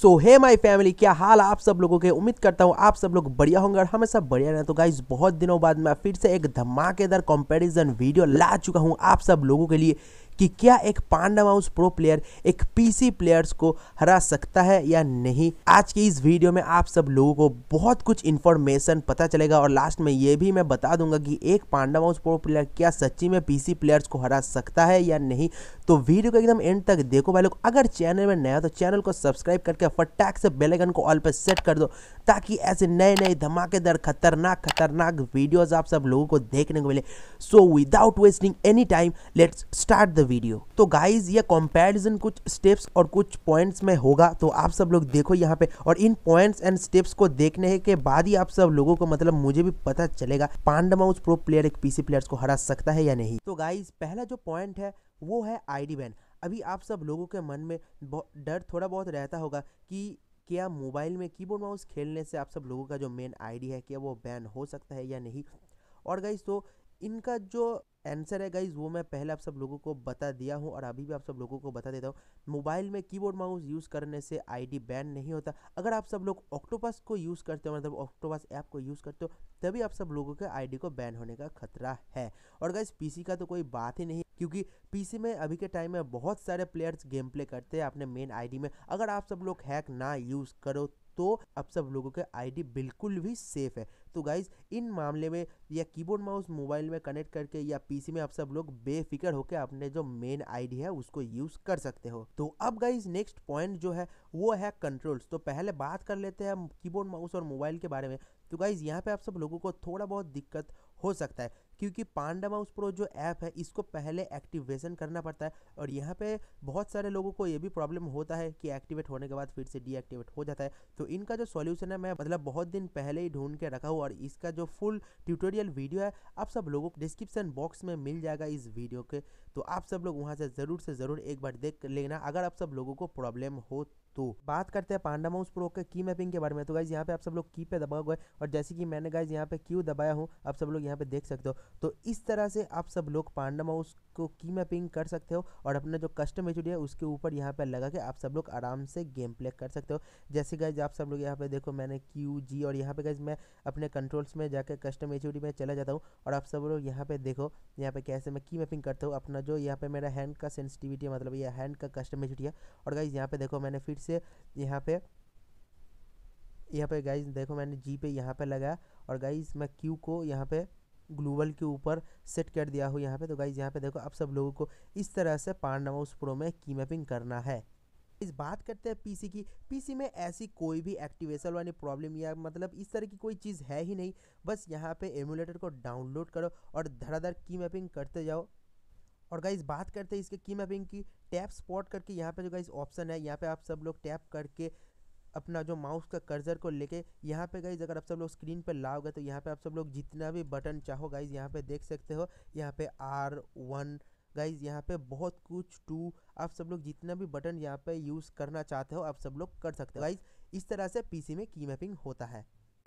सो है my family क्या हाल आप सब लोगों के उम्मीद करता हूँ आप सब लोग बढ़िया होंगे और हमेशा बढ़िया रहना तो गाइज बहुत दिनों बाद मैं फिर से एक धमाकेदार कंपैरिजन वीडियो ला चुका हूँ आप सब लोगों के लिए कि क्या एक पांडा माउस प्रो प्लेयर एक पीसी प्लेयर्स को हरा सकता है या नहीं आज की इस वीडियो में आप सब लोगों को बहुत कुछ इन्फॉर्मेशन पता चलेगा और लास्ट में ये भी मैं बता दूंगा कि एक पांडा माउस प्रो प्लेयर क्या सच्ची में पीसी प्लेयर्स को हरा सकता है या नहीं तो वीडियो को एकदम एंड तक देखो भाई लोग अगर चैनल में नया तो चैनल को सब्सक्राइब करके फटैक से बेलेगन को ऑल पर सेट कर दो ताकि ऐसे नए नए धमाकेदार खतरनाक खतरनाक वीडियोस आप सब लोगों को देखने को मिले so without wasting any time let's start the video तो गाइज ये कंपैरिजन कुछ स्टेप्स और कुछ पॉइंट्स में होगा तो आप सब लोग देखो यहाँ पे और इन पॉइंट्स एंड स्टेप्स को देखने के बाद ही आप सब लोगों को मतलब मुझे भी पता चलेगा पांडमाउस प्रो प्लेयर एक पीसी प्लेयर्स को हरा सकता है या नहीं तो गाइज पहला जो पॉइंट है वो है आईडी बैन अभी आप सब लोगों के मन में डर थोड़ा बहुत रहता होगा कि क्या मोबाइल में कीबोर्ड माउस खेलने से आप सब लोगों का जो मेन आईडी है क्या वो बैन हो सकता है या नहीं और गाइज तो इनका जो आंसर है गाइज वो मैं पहले आप सब लोगों को बता दिया हूँ और अभी भी आप सब लोगों को बता देता हूँ मोबाइल में कीबोर्ड माउस यूज़ करने से आईडी बैन नहीं होता अगर आप सब लोग ऑक्टोपस को यूज़ करते हो मतलब ऑक्टोपस ऐप को यूज़ करते हो तभी आप सब लोगों के आईडी को बैन होने का खतरा है और गाइज पी का तो कोई बात ही नहीं क्योंकि पी में अभी के टाइम में बहुत सारे प्लेयर्स गेम प्ले करते हैं अपने मेन आई में अगर आप सब लोग हैक ना यूज़ करो तो आप सब लोगों के आईडी बिल्कुल भी सेफ है तो गाइज इन मामले में या कीबोर्ड माउस मोबाइल में कनेक्ट करके या पीसी में आप सब लोग बेफिक्र होकर अपने जो मेन आईडी है उसको यूज कर सकते हो तो अब गाइज नेक्स्ट पॉइंट जो है वो है कंट्रोल्स तो पहले बात कर लेते हैं कीबोर्ड माउस और मोबाइल के बारे में तो गाइज यहाँ पे आप सब लोगों को थोड़ा बहुत दिक्कत हो सकता है क्योंकि पांडा माउस प्रो जो ऐप है इसको पहले एक्टिवेशन करना पड़ता है और यहाँ पे बहुत सारे लोगों को ये भी प्रॉब्लम होता है कि एक्टिवेट होने के बाद फिर से डीएक्टिवेट हो जाता है तो इनका जो सॉल्यूशन है मैं मतलब बहुत दिन पहले ही ढूंढ के रखा हूँ और इसका जो फुल ट्यूटोरियल वीडियो है आप सब लोगों को डिस्क्रिप्शन बॉक्स में मिल जाएगा इस वीडियो के तो आप सब लोग वहाँ से ज़रूर से ज़रूर एक बार देख लेना अगर आप सब लोगों को प्रॉब्लम हो तो बात करते हैं पांडा माउस प्रो के की मैपिंग के बारे में तो गाइज यहाँ पे आप सब लोग की पे हुए और जैसे कि मैंने गाइज यहाँ पे क्यू दबाया हूँ आप सब लोग यहाँ पे देख सकते हो तो इस तरह से आप सब लोग पांडा माउस को की मैपिंग कर सकते हो और अपना जो कस्टम एच है उसके ऊपर यहाँ पे लगा के आप सब लोग आराम से गेम प्ले कर सकते हो जैसे गाइज आप सब लोग यहाँ पे देखो मैंने क्यू जी और यहाँ पे गाइज मैं अपने कंट्रोल्स में जाकर कस्टम एच में चला जाता हूँ और आप सब लोग यहाँ पे देखो यहाँ पे कैसे मैं की मैपिंग करता हूँ अपना जो यहाँ पे मेरा हैंड का सेंसिटिविटी है मतलब यह हैंड का कस्टम एच है और गाइज यहाँ पे देखो मैंने फिर से यहाँ पे यहाँ पे गाइज देखो मैंने जी पे यहाँ पे लगाया और गाइज मैं क्यू को यहाँ पे ग्लोबल के ऊपर सेट कर दिया हूँ यहाँ पे तो गाइज यहाँ पे देखो अब सब लोगों को इस तरह से पांडमाउस प्रो में की मैपिंग करना है इस बात करते हैं पीसी की पीसी में ऐसी कोई भी एक्टिवेशन वाली प्रॉब्लम या मतलब इस तरह की कोई चीज़ है ही नहीं बस यहाँ पे एमुलेटर को डाउनलोड करो और धड़ाधड़ की मैपिंग करते जाओ और गाइज बात करते हैं इसके की मैपिंग की टैप स्पॉट करके यहाँ पे जो गाइज ऑप्शन है यहाँ पे आप सब लोग टैप करके अपना जो माउस का कर्जर को लेके यहाँ पे गाइज अगर आप सब लोग स्क्रीन पे लाओगे तो यहाँ पे आप सब लोग जितना भी बटन चाहो गाइज यहाँ पे देख सकते हो यहाँ पे आर वन गाइज यहाँ पे बहुत कुछ टू आप सब लोग जितना भी बटन यहाँ पे यूज़ करना चाहते हो आप सब लोग कर सकते हो गाइज इस तरह से पीसी में की मैपिंग होता है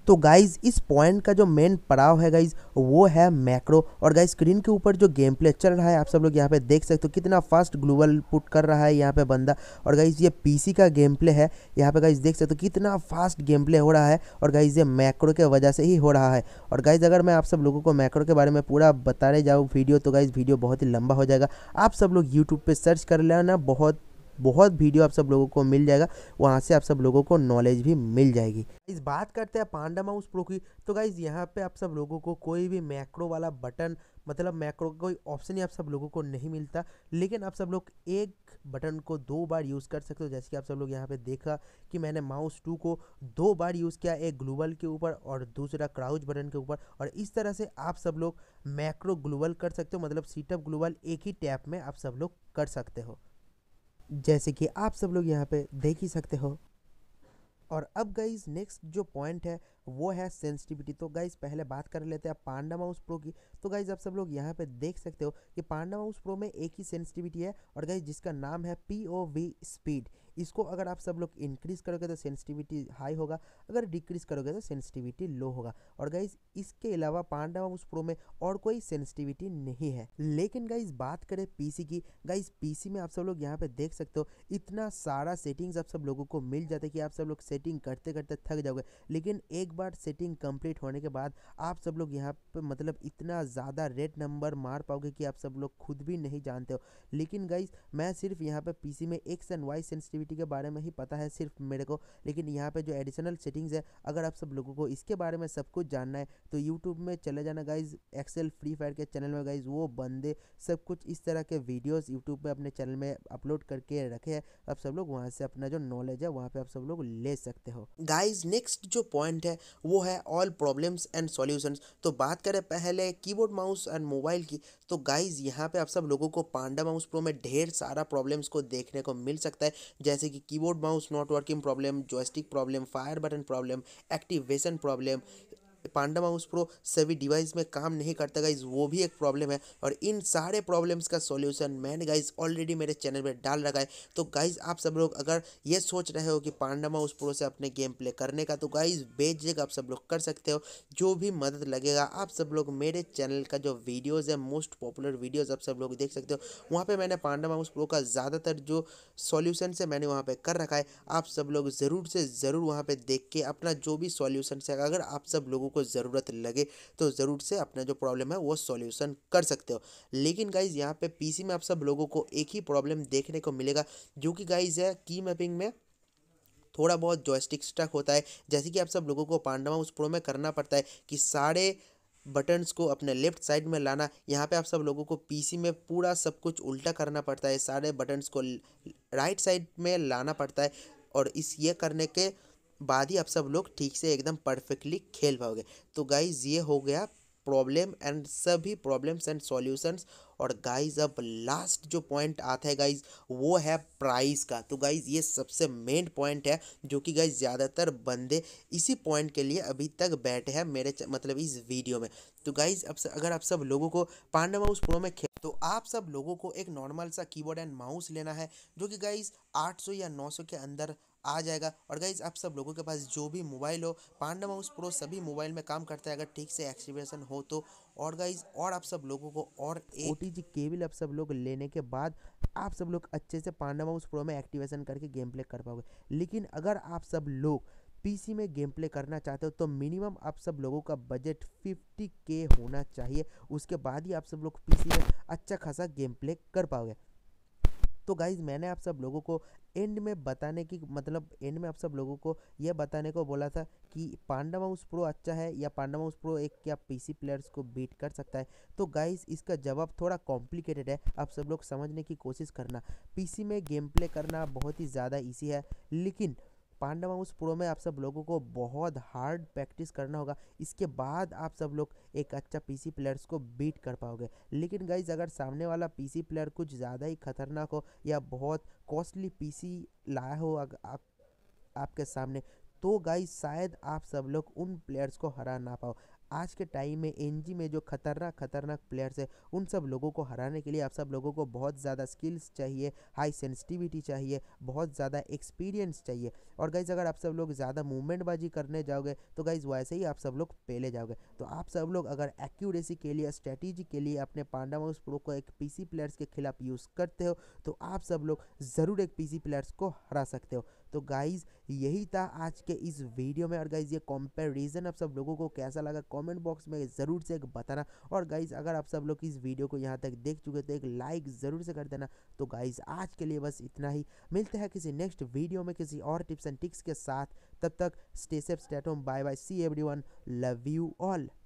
तो गाइज इस पॉइंट का जो मेन पड़ाव है गाइज वो है मैक्रो और गाइज स्क्रीन के ऊपर जो गेम प्ले चल रहा है आप सब लोग यहाँ पे देख सकते हो कितना फास्ट ग्लोबल पुट कर रहा है यहाँ पे बंदा और गाइज ये पीसी का गेम प्ले है यहाँ पे गाइज देख सकते हो कितना फास्ट गेम प्ले हो रहा है और गाइज ये मैक्रो के वजह से ही हो रहा है और गाइज अगर मैं आप सब लोगों को मैक्रो के बारे में पूरा बताने जाऊँ वीडियो तो गाइज वीडियो बहुत ही लंबा हो जाएगा आप सब लोग यूट्यूब पर सर्च कर लेना बहुत बहुत वीडियो आप सब लोगों को मिल जाएगा वहाँ से आप सब लोगों को नॉलेज भी मिल जाएगी इस बात करते हैं पांडा माउस प्रो की तो गाइज यहाँ पे आप सब लोगों को कोई भी मैक्रो वाला बटन मतलब मैक्रो का कोई ऑप्शन ही आप सब लोगों को नहीं मिलता लेकिन आप सब लोग एक बटन को दो बार यूज़ कर सकते हो जैसे कि आप सब लोग यहाँ पे देखा कि मैंने माउस टू को दो बार यूज़ किया एक ग्लोबल के ऊपर और दूसरा क्राउज बटन के ऊपर और इस तरह से आप सब लोग मैक्रो ग्लोबल कर सकते हो मतलब सीटअप ग्लोबल एक ही टैप में आप सब लोग कर सकते हो जैसे कि आप सब लोग यहाँ पे देख ही सकते हो और अब गाइज नेक्स्ट जो पॉइंट है वो है सेंसिटिविटी तो गाइज पहले बात कर लेते हैं पांडा माउस प्रो की तो गाइज आप सब लोग यहाँ पे देख सकते हो कि पांडा माउस प्रो में एक ही सेंसिटिविटी है और गाइज जिसका नाम है पी ओ वी स्पीड इसको अगर आप सब लोग इंक्रीज़ करोगे तो सेंसिटिविटी हाई होगा अगर डिक्रीज़ करोगे तो सेंसिटिविटी लो होगा और गाइज इसके अलावा पांडा उस प्रो में और कोई सेंसिटिविटी नहीं है लेकिन गाइज बात करें पीसी की गाइज पीसी में आप सब लोग यहाँ पे देख सकते हो इतना सारा सेटिंग्स आप सब लोगों को मिल जाते कि आप सब लोग सेटिंग करते करते थक जाओगे लेकिन एक बार सेटिंग कंप्लीट होने के बाद आप सब लोग यहाँ पे मतलब इतना ज़्यादा रेड नंबर मार पाओगे कि आप सब लोग खुद भी नहीं जानते हो लेकिन गाइज मैं सिर्फ यहाँ पे पीसी में X and Y sensitivity city के बारे में ही पता है सिर्फ मेरे को लेकिन यहाँ पे जो एडिशनल सेटिंग्स है अगर आप सब लोगों को इसके बारे में सब कुछ जानना है तो यूट्यूब में चले जाना गाइज एक्सेल फ्री फायर के चैनल में गाइज वो बंदे सब कुछ इस तरह के वीडियोज यूट्यूब में अपने चैनल में अपलोड करके रखे हैं आप सब लोग वहाँ से अपना जो नॉलेज है वहाँ पे आप सब लोग ले सकते हो गाइज नेक्स्ट जो पॉइंट है वो है ऑल प्रॉब्लम्स एंड सॉल्यूशंस तो बात करें पहले कीबोर्ड माउस एंड मोबाइल की तो गाइज यहाँ पे आप सब लोगों को पांडा माउस प्रो में ढेर सारा प्रॉब्लम्स को देखने को मिल सकता है जैसे जैसे कि keyboard mouse not working problem joystick problem fire button problem activation problem panda mouse pro सभी डिवाइस में काम नहीं करता गाइज वो भी एक प्रॉब्लम है और इन सारे प्रॉब्लम्स का सोल्यूशन मैंने गाइज ऑलरेडी मेरे चैनल पर डाल रखा है तो गाइज आप सब लोग अगर ये सोच रहे हो कि पांडा माउस प्रो से अपने गेम प्ले करने का तो गाइज बेझिझक आप सब लोग कर सकते हो जो भी मदद लगेगा आप सब लोग मेरे चैनल का जो वीडियोज़ है मोस्ट पॉपुलर वीडियोज़ आप सब लोग देख सकते हो वहाँ पर मैंने पांडा माउस प्रो का ज़्यादातर जो सॉल्यूशन से मैंने वहाँ पर कर रखा है आप सब लोग ज़रूर से ज़रूर वहाँ पर देख के अपना जो भी सॉल्यूशन है अगर आप सब लोगों लोगों को ज़रूरत लगे तो ज़रूर से अपना जो प्रॉब्लम है वो सॉल्यूशन कर सकते हो लेकिन गाइज यहाँ पे पीसी में आप सब लोगों को एक ही प्रॉब्लम देखने को मिलेगा जो कि गाइज है की मैपिंग में थोड़ा बहुत जॉयस्टिक स्टक होता है जैसे कि आप सब लोगों को पांडवा उस प्रो में करना पड़ता है कि सारे बटन्स को अपने लेफ्ट साइड में लाना यहाँ पे आप सब लोगों को पीसी में पूरा सब कुछ उल्टा करना पड़ता है सारे बटन्स को राइट साइड में लाना पड़ता है और इस ये करने के बाद ही आप सब लोग ठीक से एकदम परफेक्टली खेल पाओगे तो गाइज ये हो गया प्रॉब्लम एंड सभी प्रॉब्लम्स एंड सॉल्यूशंस और गाइज अब लास्ट जो पॉइंट आता है गाइज वो है प्राइस का तो गाइज ये सबसे मेन पॉइंट है जो कि गाइज ज़्यादातर बंदे इसी पॉइंट के लिए अभी तक बैठे हैं मेरे मतलब इस वीडियो में तो गाइज अब अगर आप सब लोगों को पांडा माउस प्रो में खेल तो आप सब लोगों को एक नॉर्मल सा कीबोर्ड एंड माउस लेना है जो कि गाइज आठ या नौ के अंदर आ जाएगा और गाइज आप सब लोगों के पास जो भी मोबाइल हो पांडा माउस प्रो सभी मोबाइल में काम करता है अगर ठीक से एक्टिवेशन हो तो और गाइज और आप सब लोगों को और ओ टी जी केबल आप सब लोग लेने के बाद आप सब लोग अच्छे से पांडा माउस प्रो में एक्टिवेशन करके गेम प्ले कर पाओगे लेकिन अगर आप सब लोग पीसी में गेम प्ले करना चाहते हो तो मिनिमम आप सब लोगों का बजट के होना चाहिए उसके बाद ही आप सब लोग पीसी में अच्छा खासा गेम प्ले कर पाओगे तो गाइज़ मैंने आप सब लोगों को एंड में बताने की मतलब एंड में आप सब लोगों को यह बताने को बोला था कि पांडा माउस प्रो अच्छा है या पांडा माउस प्रो एक क्या पीसी प्लेयर्स को बीट कर सकता है तो गाइज़ इसका जवाब थोड़ा कॉम्प्लिकेटेड है आप सब लोग समझने की कोशिश करना पीसी में गेम प्ले करना बहुत ही ज़्यादा ईजी है लेकिन पांडव उस प्रो में आप सब लोगों को बहुत हार्ड प्रैक्टिस करना होगा इसके बाद आप सब लोग एक अच्छा पीसी प्लेयर्स को बीट कर पाओगे लेकिन गाइज अगर सामने वाला पीसी प्लेयर कुछ ज़्यादा ही खतरनाक हो या बहुत कॉस्टली पीसी लाया हो अगर आप आपके सामने तो गाइज शायद आप सब लोग उन प्लेयर्स को हरा ना पाओ आज के टाइम में एन में जो खतरनाक खतरनाक प्लेयर्स है उन सब लोगों को हराने के लिए आप सब लोगों को बहुत ज़्यादा स्किल्स चाहिए हाई सेंसिटिविटी चाहिए बहुत ज़्यादा एक्सपीरियंस चाहिए और गाइज़ अगर आप सब लोग ज़्यादा मूवमेंटबाजी करने जाओगे तो गाइज़ वैसे ही आप सब लोग पहले जाओगे तो आप सब लोग अगर एक्यूरेसी के लिए स्ट्रैटेजी के लिए अपने पांडा माउस प्रो को एक पी प्लेयर्स के खिलाफ यूज़ करते हो तो आप सब लोग ज़रूर एक पी प्लेयर्स को हरा सकते हो तो गाइज़ यही था आज के इस वीडियो में और गाइज़ ये कंपैरिजन आप सब लोगों को कैसा लगा कमेंट बॉक्स में ज़रूर से बताना और गाइज़ अगर आप सब लोग इस वीडियो को यहाँ तक देख चुके तो एक लाइक ज़रूर से कर देना तो गाइज़ आज के लिए बस इतना ही मिलते हैं किसी नेक्स्ट वीडियो में किसी और टिप्स एंड टिक्स के साथ तब तक stay safe stay home bye bye see every love you all